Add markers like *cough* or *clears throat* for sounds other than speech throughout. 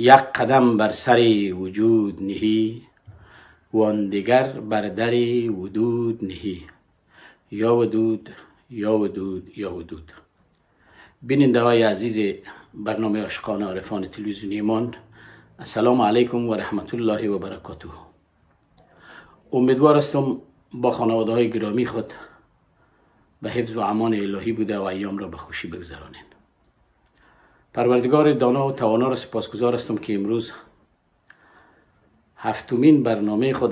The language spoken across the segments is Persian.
یک قدم بر سر وجود نهی وان دیگر بر در ودود نهی یا ودود یا ودود یا ودود بیننده های عزیز برنامه عاشقان عارفان تلویزیونی ایمان، السلام علیکم و رحمت الله و برکاته امیدوارستم با خانواده های گرامی خود به حفظ و امان الهی بوده و ایام را به خوشی بگذرانید پروردگار دانا و توانا را سپاسگزار هستم که امروز هفتمین برنامه خود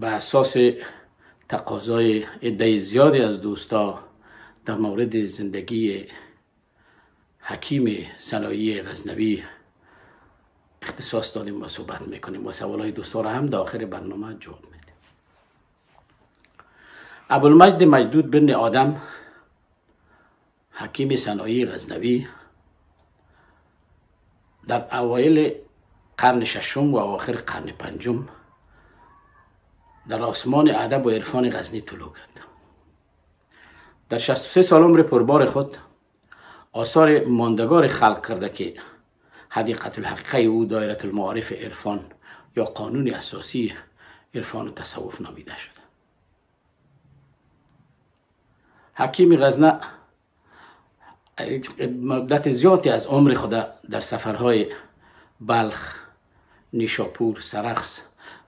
به اساس تقاضای عده زیادی از دوستا در مورد زندگی حکیم صنایع غزنوی اختصاص دادیم و صحبت میکنیم و سوال های دوستا را هم داخل برنامه جواب میدیم ابوالمجد مجدود بن آدم حکیم صناعی غزنوی در اوایل قرن ششم و اواخر قرن پنجم در آسمان ادب و عرفان غزنی طلوع کرد در 63 سال عمر پربار خود آثار ماندگار خلق کرده که حدیقت الحقیقه او دایره المعارف عرفان یا قانون اساسی عرفان و تصوف نامیده شده حکیم غزنه مدت زیادی از عمر خدا در سفرهای بلخ نیشاپور سرخص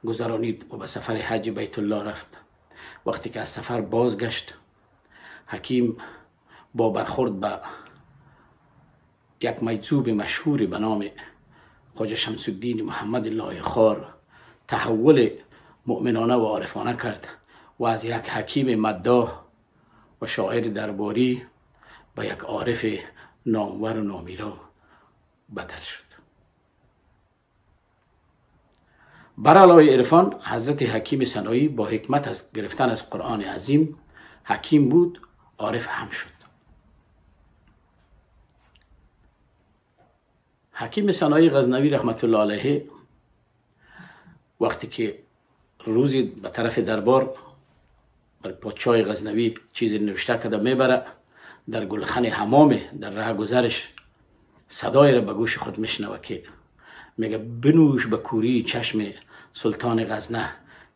گذرانید و به سفر حج بیت الله رفت وقتی که از سفر بازگشت حکیم با برخورد به یک میزوب مشهوری به نام خواجه شمس الدین محمد الله خار تحول مؤمنانه و عارفانه کرد و از یک حکیم مدا و شاعر درباری و یک عارف نامور و نامیرا بدل شد برالای عرفان حضرت حکیم سنایی با حکمت از گرفتن از قرآن عظیم حکیم بود عارف هم شد حکیم سنایی غزنوی رحمت الله علیه وقتی که روزی به طرف دربار بر پادشاه غزنوی چیزی نوشته کرده میبره در گلخن حمامه در راه گذرش صدای را به گوش خود میشنوه که میگه بنوش به کوری چشم سلطان غزنه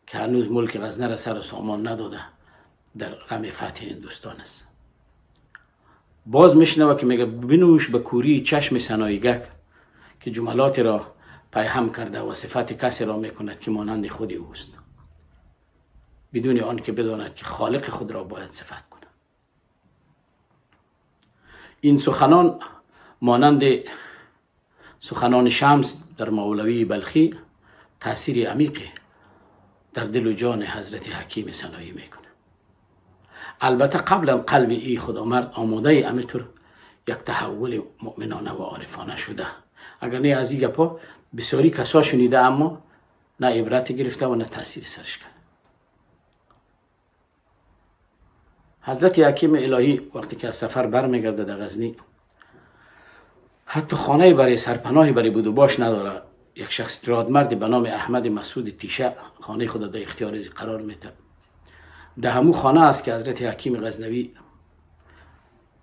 که هنوز ملک غزنه را سر سامان نداده در غم فتح دوستان است باز میشنوه که میگه بنوش به کوری چشم سنایگک که جملات را پیهم کرده و صفت کسی را میکند که مانند خودی اوست بدون آن که بداند که خالق خود را باید صفت کند این سخنان مانند سخنان شمس در مولوی بلخی تاثیر عمیقی در دل و جان حضرت حکیم سنایی میکنه البته قبلا قلب ای خدا آماده ای امیتر یک تحول مؤمنانه و عارفانه شده اگر نه از این گپا بسیاری کسا شنیده اما نه عبرت گرفته و نه تاثیر سرش کرد حضرت حکیم الهی وقتی که از سفر برمیگرده در غزنی حتی خانه برای سرپناهی برای بود و باش نداره یک شخص رادمرد به نام احمد مسعود تیشه خانه خود در اختیار قرار میده در همو خانه است که حضرت حکیم غزنوی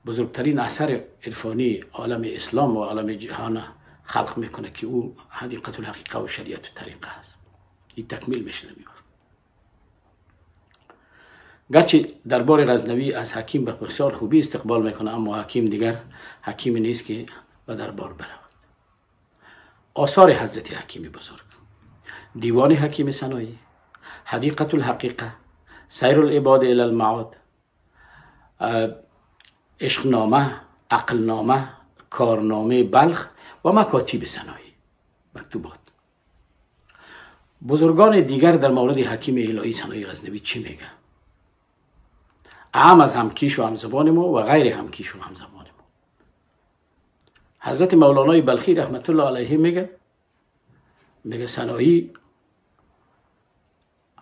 بزرگترین اثر عرفانی عالم اسلام و عالم جهان خلق میکنه که او حدیقت الحقیقه و شریعت و طریقه است این تکمیل میشه گرچه دربار غزنوی از حکیم به بسیار خوبی استقبال میکنه اما حکیم دیگر حکیم نیست که به دربار برود آثار حضرت حکیم بزرگ دیوان حکیم سنایی حدیقت الحقیقه سیر العباد الی المعاد عشقنامه عقلنامه کارنامه بلخ و مکاتیب سنایی مکتوبات بزرگان دیگر در مورد حکیم الهی سنایی غزنوی چی میگن هم از همکیش و همزبان ما و غیر همکیش و همزبان ما حضرت مولانای بلخی رحمت الله علیه میگه میگه سنایی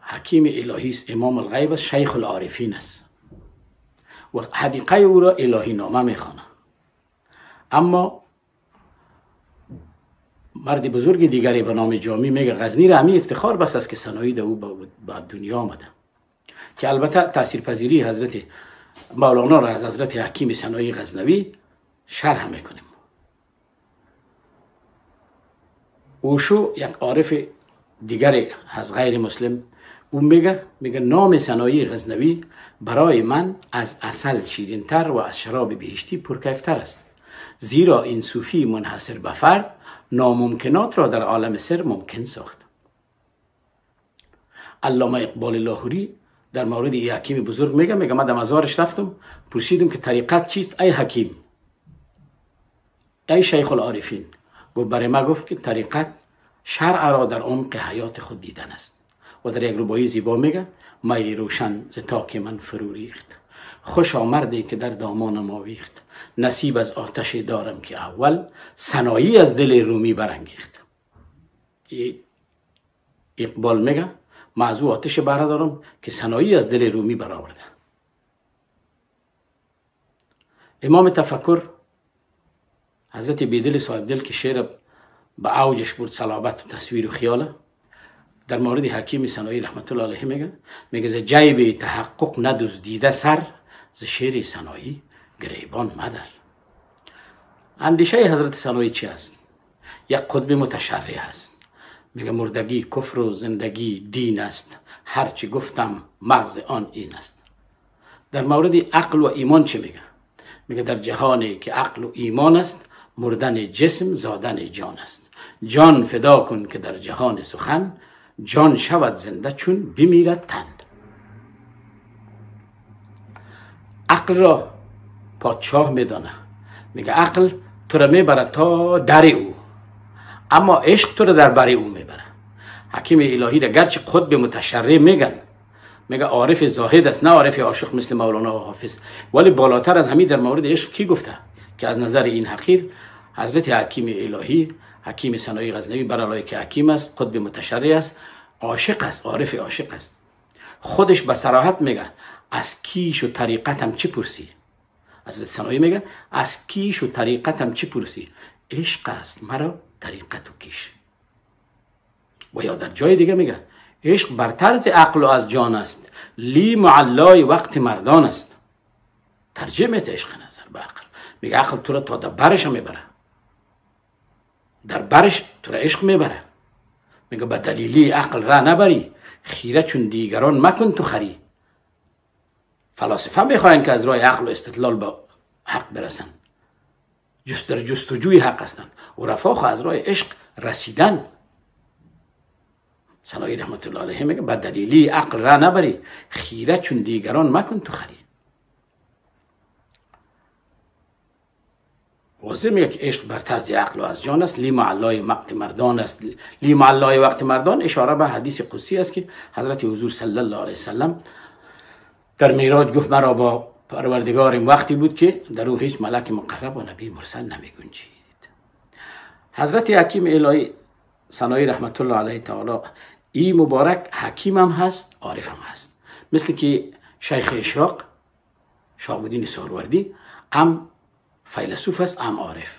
حکیم الهی است امام الغیب است شیخ العارفین است و حدیقه او را الهی نامه میخوانه اما مرد بزرگ دیگری به نام جامی میگه غزنی را همین افتخار بس است که سنایی او با دنیا آمده که البته تاثیرپذیری حضرت مولانا را از حضرت حکیم سنایی غزنوی شرح میکنیم اوشو یک عارف دیگر از غیر مسلم او میگه نام سنایی غزنوی برای من از اصل شیرینتر و از شراب بهشتی پرکیفتر است زیرا این صوفی منحصر به فرد ناممکنات را در عالم سر ممکن ساخت علامه اقبال لاهوری در مورد یه حکیم بزرگ میگم میگم من در مزارش رفتم پرسیدم که طریقت چیست ای حکیم ای شیخ العارفین گفت برای ما گفت که طریقت شرع را در عمق حیات خود دیدن است و در یک ربایی زیبا میگه می روشن ز تاک من فرو ریخت خوش آمردی که در دامان ما ویخت نصیب از آتش دارم که اول سنایی از دل رومی برانگیخت اقبال میگه ما از او آتش بره دارم که صناعی از دل رومی برآورده امام تفکر حضرت بیدل صاحب دل که شعر به اوجش برد صلابت و تصویر و خیاله در مورد حکیم سنایی رحمت الله علیه میگه میگه ز جیب تحقق دیده سر ز شعر سنایی گریبان مدر اندیشه حضرت سنایی چی است یک قطب متشرع است میگه مردگی کفر و زندگی دین است هرچی گفتم مغز آن این است در مورد عقل و ایمان چه میگه میگه در جهانی که عقل و ایمان است مردن جسم زادن جان است جان فدا کن که در جهان سخن جان شود زنده چون بمیرد تند عقل را پادشاه میدانه میگه عقل تو را میبره تا در او اما عشق تو رو در برای او میبره حکیم الهی را گرچه خود به متشرع میگن میگه عارف زاهد است نه عارف عاشق مثل مولانا و حافظ ولی بالاتر از همین در مورد عشق کی گفته که از نظر این حقیر حضرت حکیم الهی حکیم سنایی غزنوی برالای که حکیم است خود به متشرع است عاشق است عارف عاشق است خودش به صراحت میگه از کیش و طریقتم چی پرسی حضرت سنایی میگه از کیش و طریقتم چی پرسی عشق است مرا طریقتو و کیش و یا در جای دیگه میگه عشق بر طرز عقل و از جان است لی معلای وقت مردان است ترجمه اش عشق نظر به عقل میگه عقل تو را تا در برش میبره در برش تو را عشق میبره میگه به دلیلی عقل را نبری خیره چون دیگران مکن تو خری فلاسفه میخواین که از راه عقل و استدلال به حق برسن جست در جستجوی حق هستند رفاق از راه عشق رسیدن سنایی رحمت الله علیه میگه به دلیلی عقل را نبری خیره چون دیگران مکن تو خری واضح میگه که عشق بر طرز عقل و از جان است لی معلای وقت مردان است لی معلای وقت مردان اشاره به حدیث قصی است که حضرت حضور صلی الله علیه وسلم در میراج گفت مرا با پروردگار این وقتی بود که در او هیچ ملک مقرب و نبی مرسل نمی گنجید حضرت حکیم الهی سنایی رحمت الله علیه تعالی ای مبارک حکیم هم هست عارف هم هست مثل که شیخ اشراق شاهبودین سهروردی هم فیلسوف است هم عارف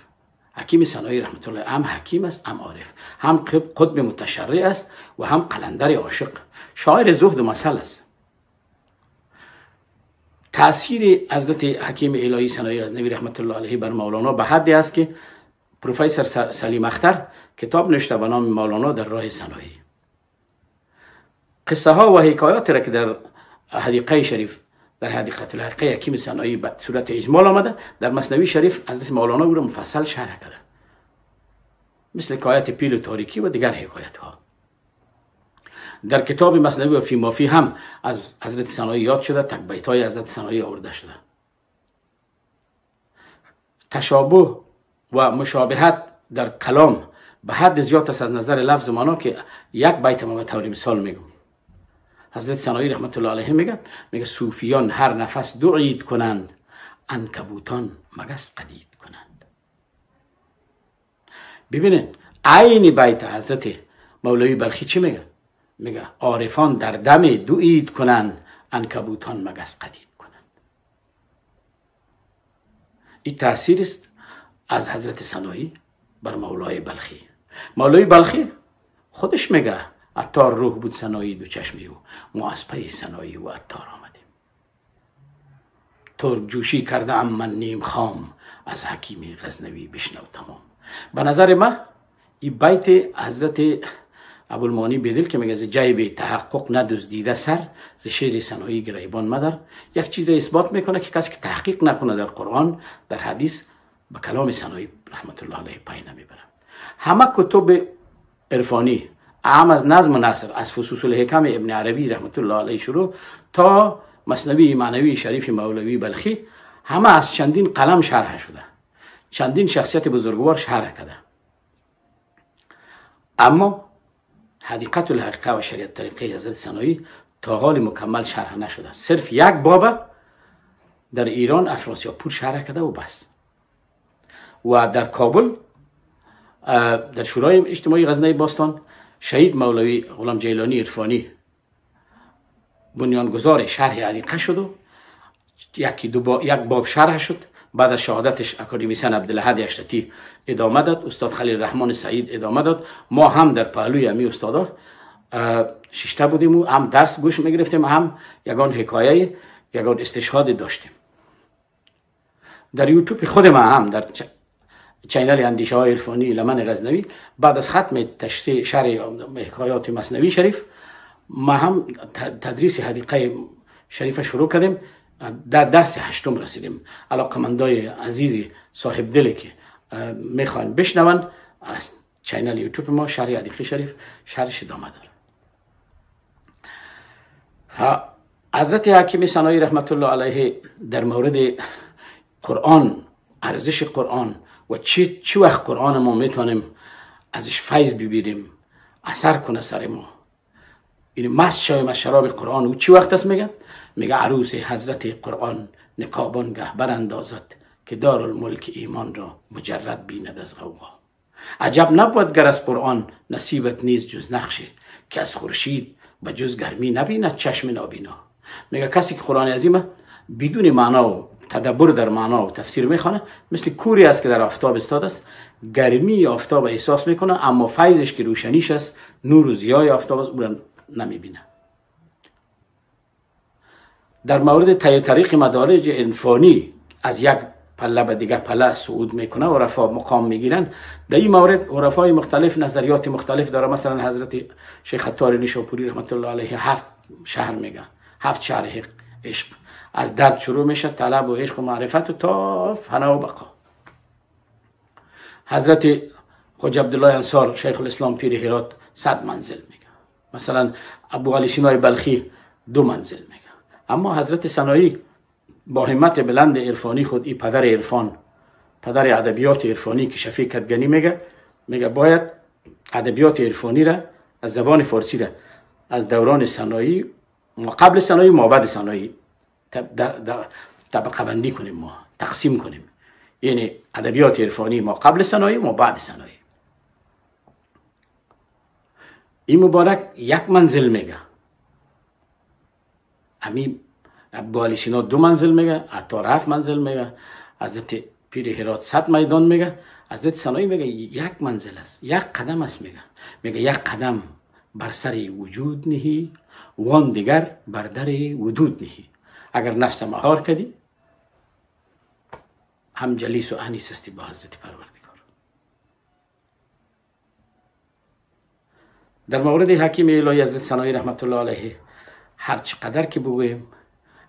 حکیم سنایی رحمت الله هم حکیم است هم عارف هم قطب متشرع است و هم قلندر عاشق شاعر زهد و مثل است تاثیر حضرت حکیم الهی سنایی از نوی رحمت الله علیه بر مولانا به حدی است که پروفسور سلیم اختر کتاب نوشته به نام مولانا در راه سنایی قصه ها و حکایاتی را که در حدیقه شریف در حدیقه الحقیقه حکیم سنایی به صورت اجمال آمده در مصنوی شریف حضرت مولانا او را مفصل شرح کرده مثل حکایت پیل و تاریکی و دیگر حکایت ها در کتاب مصنوی و فیمافی هم از حضرت سنایی یاد شده تکبیت های حضرت سنایی آورده شده تشابه و مشابهت در کلام به حد زیاد است از نظر لفظ مانا که یک بیت ما به طوری مثال میگم حضرت سنایی رحمت الله علیه میگه میگه صوفیان هر نفس دو کنند انکبوتان مگس قدید کنند ببینید عین بیت حضرت مولوی بلخی چی میگه میگه عارفان در دم دو اید کنند انکبوتان مگس قدید کنند این تاثیر است از حضرت سنایی بر مولای بلخی مولای بلخی خودش میگه اتار روح بود سنایی دو چشمی او ما از پی سنایی و اتار آمدیم ترک جوشی کرده ام من نیم خام از حکیم غزنوی بشنو تمام به نظر ما این بیت حضرت ابوالمانی بدل که میگه جیب تحقق دیده سر ز شعر سنایی گریبان مدر یک چیز اثبات میکنه که کسی که تحقیق نکنه در قرآن در حدیث به کلام سنایی رحمت الله علیه پای نمیبره همه کتب عرفانی اهم از نظم و نصر از فصوص الحکم ابن عربی رحمت الله علیه شروع تا مصنوی معنوی شریف مولوی بلخی همه از چندین قلم شرح شده چندین شخصیت بزرگوار شرح کرده اما حدیقت الحقیقه و شریعت طریقه حضرت سنایی تا حال مکمل شرح نشده صرف یک باب در ایران پور شرح کرده و بس و در کابل در شورای اجتماعی غزنه باستان شهید مولوی غلام جیلانی عرفانی بنیانگذار شرح علیقه شد و یکی دو یک باب شرح شد بعد از شهادتش اکادمیسن عبدالحد اشتتی ادامه داد استاد خلیل رحمان سعید ادامه داد ما هم در پهلوی امی استادا ششته بودیم و هم درس گوش میگرفتیم هم یگان حکایه یگان استشهاد داشتیم در یوتیوب خود ما هم در چینل اندیشه های عرفانی لمن غزنوی بعد از ختم تشریح شرح حکایات مصنوی شریف ما هم تدریس حدیقه شریف شروع کردیم در درس هشتم رسیدیم علاقمندای عزیز صاحب دلی که میخوان بشنون از چینل یوتیوب ما شهر عدیقی شریف شهر شدامه داره حضرت حکیم سنایی رحمت الله علیه در مورد قرآن ارزش قرآن و چی, چی وقت قرآن ما میتونیم ازش فیض ببیریم اثر کنه سر ما این یعنی مست شایم از شراب قرآن او چی وقت است میگن میگه عروس حضرت قرآن نقابان گه براندازد که دار الملک ایمان را مجرد بیند از غوغا عجب نبود گر از قرآن نصیبت نیز جز نقشه که از خورشید و جز گرمی نبیند چشم نابینا میگه کسی که قرآن عظیمه بدون معنا و تدبر در معنا و تفسیر میخوانه مثل کوری است که در آفتاب استاد است گرمی آفتاب احساس میکنه اما فیضش که روشنیش است نور و زیای آفتاب است او را نمیبینه در مورد طی طریق مدارج انفانی از یک پله به دیگه پله صعود میکنه و رفا مقام میگیرن در این مورد عرفای مختلف نظریات مختلف داره مثلا حضرت شیخ خطار نیشابوری رحمت الله علیه هفت شهر میگه هفت شهر عشق از درد شروع میشه طلب و عشق و معرفت و تا فنا و بقا حضرت خوج عبدالله انصار شیخ الاسلام پیر هرات صد منزل میگه مثلا ابو علی سینای بلخی دو منزل میگه اما حضرت سنایی با همت بلند عرفانی خود این پدر عرفان پدر ادبیات عرفانی که شفیق کدگنی میگه میگه باید ادبیات عرفانی را از زبان فارسی را از دوران سنایی قبل سنایی ما بعد سنایی طبقه بندی کنیم ما تقسیم کنیم یعنی ادبیات عرفانی ما قبل سنایی ما بعد سنایی این مبارک یک منزل میگه همین بالشینا دو منزل میگه عطار هفت منزل میگه حضرت پیر هرات صد میدان میگه حضرت سنایی میگه یک منزل است یک قدم است میگه میگه یک قدم بر سر وجود نهی وان دیگر بر در ودود نهی اگر نفس مهار کدی، هم جلیس و انیس استی با حضرت پروردگار در مورد حکیم الهی حضرت سنایی رحمت الله علیه هر چقدر که بگویم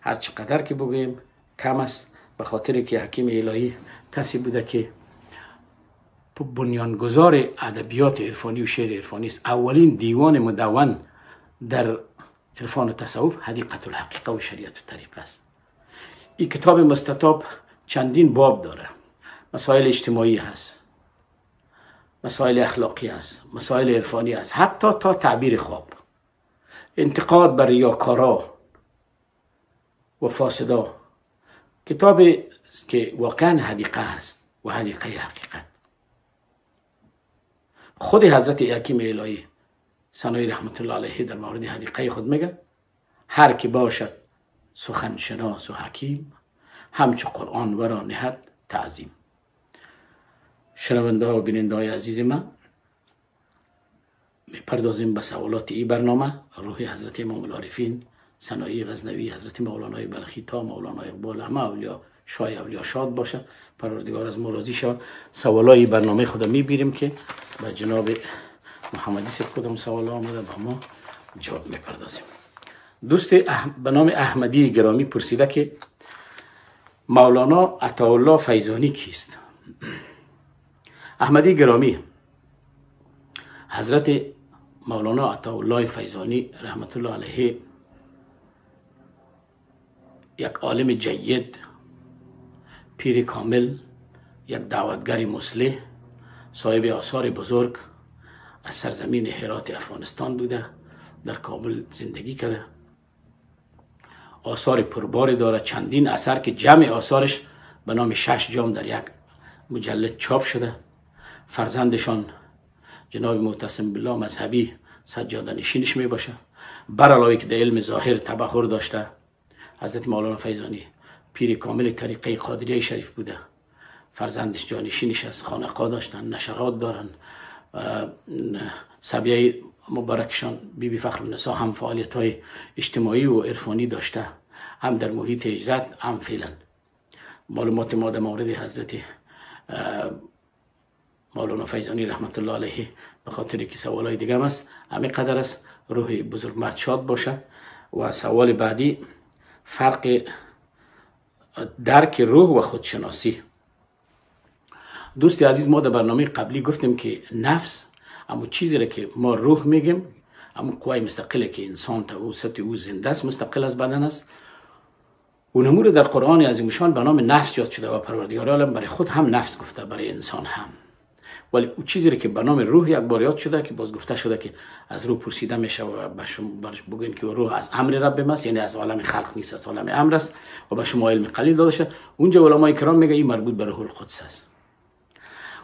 هر چقدر که بگویم کم است به خاطر که حکیم الهی کسی بوده که بنیانگذار ادبیات عرفانی و شعر عرفانی است اولین دیوان مدون در عرفان و تصوف حدیقت الحقیقه و شریعت و طریق است این کتاب مستطاب چندین باب داره مسائل اجتماعی هست مسائل اخلاقی است مسائل عرفانی است حتی تا تعبیر خواب انتقاد بر ریاکارا و فاسدا کتاب که واقعا حدیقه است و حدیقه حقیقت خود حضرت حکیم الهی سنای رحمت الله علیه در مورد حدیقه خود میگه هر کی باشد شناس و حکیم همچه قرآن ورا نهد تعظیم شنونده و بیننده های عزیز من پردازیم به سوالات ای برنامه روح حضرت امام العارفین سنایی غزنوی حضرت مولانا بلخی تا مولانا اقبال همه اولیا شای اولیا شاد باشه پروردگار از مرازی سوالایی سوالای برنامه خدا میبیریم که به جناب محمدی سید خودم سوال آمده به ما جواب میپردازیم دوست به نام احمدی گرامی پرسیده که مولانا عطاالله فیضانی کیست *clears throat* احمدی گرامی حضرت مولانا عطا الله فیضانی رحمت الله علیه یک عالم جید پیر کامل یک دعوتگر مسلح صاحب آثار بزرگ از سرزمین هرات افغانستان بوده در کابل زندگی کرده آثار پرباری داره چندین اثر که جمع آثارش به نام شش جام در یک مجلد چاپ شده فرزندشان جناب معتصم بالله مذهبی سجاده نشینش می باشه بر که در علم ظاهر تبخور داشته حضرت مولانا فیضانی پیر کامل طریقه قادریه شریف بوده فرزندش جانشینش از خانقا داشتن نشرات دارن سبیه مبارکشان بی بی فخر نسا هم فعالیت های اجتماعی و عرفانی داشته هم در محیط اجرت هم فعلا معلومات ما در مورد حضرت مولانا فیضانی رحمت الله علیه به خاطر که سوال های دیگه است همین قدر است روح بزرگ مرد شاد باشه و سوال بعدی فرق درک روح و خودشناسی دوستی عزیز ما در برنامه قبلی گفتیم که نفس اما چیزی را که ما روح میگیم اما قوای مستقله که انسان تا او سطح او زنده است مستقل از بدن است و نمور در قرآن عظیمشان به نام نفس یاد شده و پروردگار عالم برای خود هم نفس گفته برای انسان هم ولی او چیزی که به نام روح یک بار یاد شده که باز گفته شده که از روح پرسیده میشه و به شما برش بگین که روح از امر رب ماست یعنی از عالم خلق نیست از عالم امر است و به شما علم قلیل داده شد اونجا علمای کرام میگه این مربوط به روح القدس است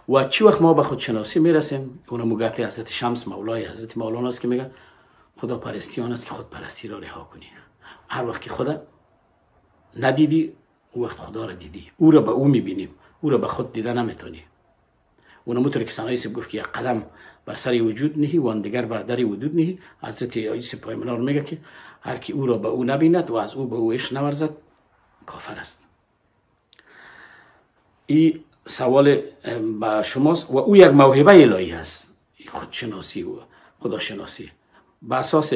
و چی وقت ما به خودشناسی میرسیم اونم از حضرت شمس مولای حضرت مولانا است که میگه خدا پرستی آن است که خود پرستی را رها کنی هر وقت که خدا ندیدی او وقت خدا را دیدی او را به او میبینیم او را به خود دیدن نمیتونی مترک کسانی سب گفت که قدم بر سری وجود نیه و اندیگر بر دری وجود نهی حضرت عیسی منار میگه که هر کی او را به او نبیند و از او به او عشق نورزد کافر است این سوال به شماست و او یک موهبه الهی است خودشناسی و خداشناسی به اساس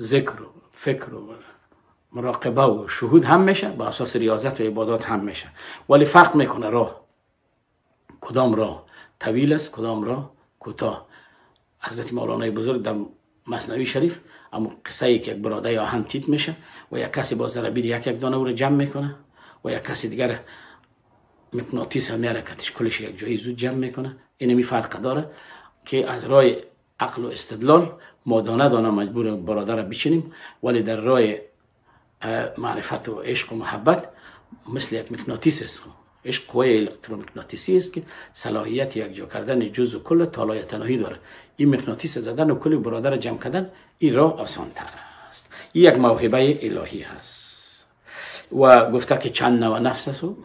ذکر و فکر و مراقبه و شهود هم میشه به اساس ریاضت و عبادات هم میشه ولی فرق میکنه راه کدام راه طویل است کدام را کوتاه حضرت مولانا بزرگ در مصنوی شریف اما قصه که یک براده یا هم تیت میشه و یک کسی با ضربیر یک یک دانه او را جمع میکنه و یک کسی دیگر مکناتیس هم حرکتش کلش یک جایی زود جمع میکنه این می فرق داره که از رای عقل و استدلال ما دانه دانه مجبور برادر را بچینیم ولی در رای معرفت و عشق و محبت مثل یک مکناتیس عشق قوه الکترومغناطیسی است که صلاحیت یک جا کردن جز و کل تالای تنهایی داره این مغناطیس زدن و کل برادر جمع کردن این راه آسان تر است این یک موهبه الهی هست و گفته که چند نوع نفس است و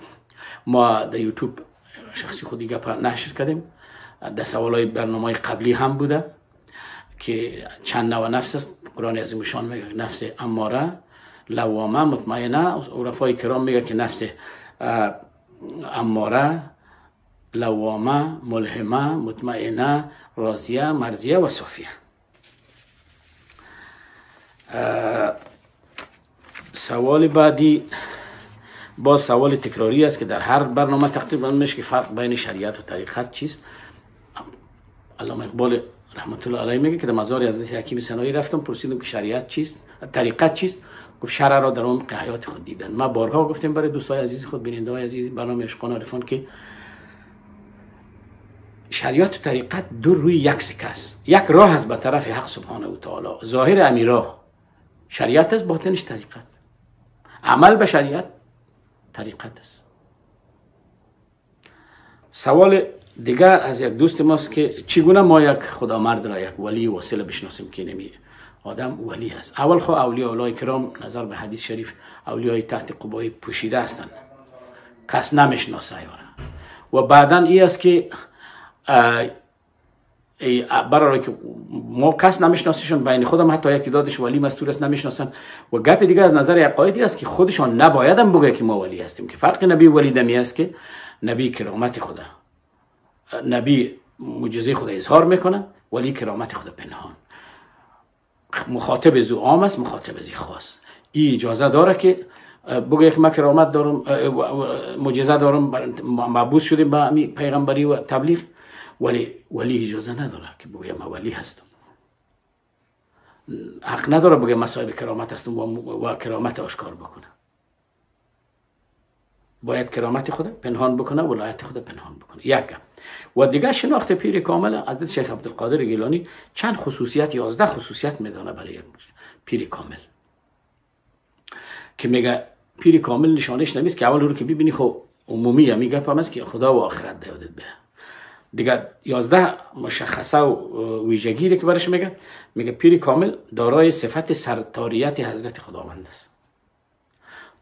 ما در یوتیوب شخصی خودی گپ نشر کردیم در سوال های برنامه قبلی هم بوده که چند نوع نفس است قرآن شان میگه نفس اماره لوامه مطمئنه عرفای کرام میگه که نفس اماره لوامه ملهمه مطمئنه راضیه مرضیه و صافیه سوال بعدی با سوال تکراری است که در هر برنامه تقریبا میشه که فرق بین شریعت و طریقت چیست علامه اقبال رحمت الله علیه میگه که در مزار حضرت حکیم سنایی رفتم پرسیدم که شریعت چیست طریقت چیست گفت شرع را در عمق حیات خود دیدن ما بارها گفتیم برای دوستای عزیز خود بیننده های عزیز برنامه عشقان عارفان که شریعت و طریقت دو روی یک سکه است یک راه است به طرف حق سبحانه و تعالی ظاهر امیرا شریعت است باطنش طریقت عمل به شریعت طریقت است سوال دیگر از یک دوست ماست که چگونه ما یک خدامرد را یک ولی واصله بشناسیم که نمیه آدم ولی هست اول خو اولیاء الله کرام نظر به حدیث شریف اولیای تحت قبای پوشیده هستند کس نمیشناسه و بعدا ای است که برای که ما کس نمیشناسیشون بین خودم حتی یکی دادش ولی مستور است نمیشناسن و گپ دیگه از نظر عقایدی است که خودشان نبایدم بگه که ما ولی هستیم که فرق نبی ولی دمی است که نبی کرامت خدا نبی معجزه خدا اظهار میکنه ولی کرامت خدا پنهان مخاطب زو عام است مخاطب زی خاص این اجازه داره که بگه یک کرامت دارم مجزه دارم مبوس شدیم به پیغمبری و تبلیغ ولی ولی اجازه نداره که بگه ما ولی هستم حق نداره بگه من کرامت هستم و, و کرامت آشکار بکنه باید کرامت خود پنهان بکنه ولایت خود پنهان بکنه یک و دیگه شناخت پیر کامل از شیخ عبدالقادر گیلانی چند خصوصیت یازده خصوصیت میدانه برای پیر کامل که میگه پیر کامل نشانش نمیست که اول رو که ببینی خب عمومی میگه پامس که خدا و آخرت دیادت به دیگه یازده مشخصه و ویژگی که برش میگه میگه پیر کامل دارای صفت سرتاریت حضرت خداوند است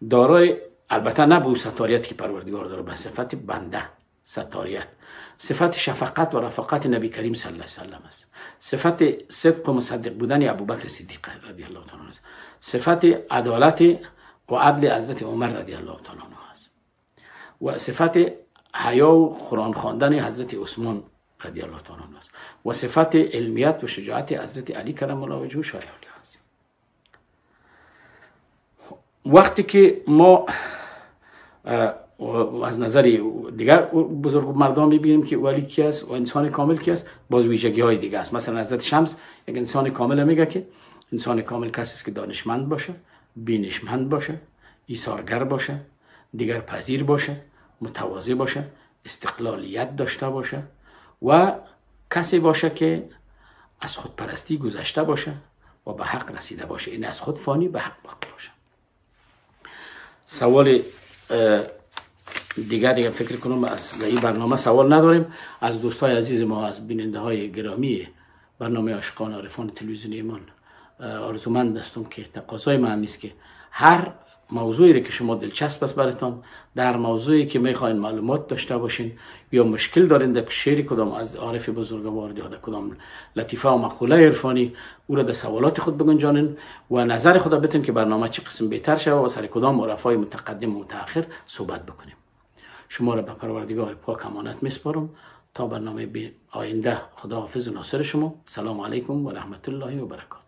دارای البته نه به ستاریت که پروردگار داره به صفت بنده ستاریت صفات شفقت و رفقت نبی کریم صلی الله علیه و است صفت صدق و مصدق بودن ابو بکر صدیق رضی الله تعالی عنه است صفت عدالت و عدل حضرت عمر رضی الله تعالی عنه است و صفت حیا و قرآن خواندن حضرت عثمان رضی الله تعالی عنه است و صفت علمیت و شجاعت حضرت علی کرم الله وجهه شایع است وقتی که ما اه، از نظر دیگر بزرگ مردان میبینیم که ولی کی است و انسان کامل کی است باز ویژگی های دیگه است مثلا حضرت شمس یک انسان کامل میگه که انسان کامل کسی است که دانشمند باشه بینشمند باشه ایثارگر باشه دیگر پذیر باشه متواضع باشه استقلالیت داشته باشه و کسی باشه که از خودپرستی گذشته باشه و به حق رسیده باشه این یعنی از خود فانی به حق باقی باشه سوال دیگر دیگر فکر کنم از این برنامه سوال نداریم از دوستای عزیز ما از بیننده های گرامی برنامه عاشقان عارفان تلویزیون ایمان آرزومند هستم که تقاضای ما است که هر موضوعی که شما دلچسب است براتون در موضوعی که میخواین معلومات داشته باشین یا مشکل دارین در شعری کدام از عارف بزرگوار یا کدام لطیفه و مقوله عرفانی او را در سوالات خود بگنجانین و نظر خدا بتین که برنامه چه قسم بهتر شود و سر کدام عرفای متقدم و متأخر صحبت بکنیم شما را به پروردگار پاک امانت میسپارم تا برنامه آینده خدا حافظ و ناصر شما سلام علیکم و رحمت الله و برکات.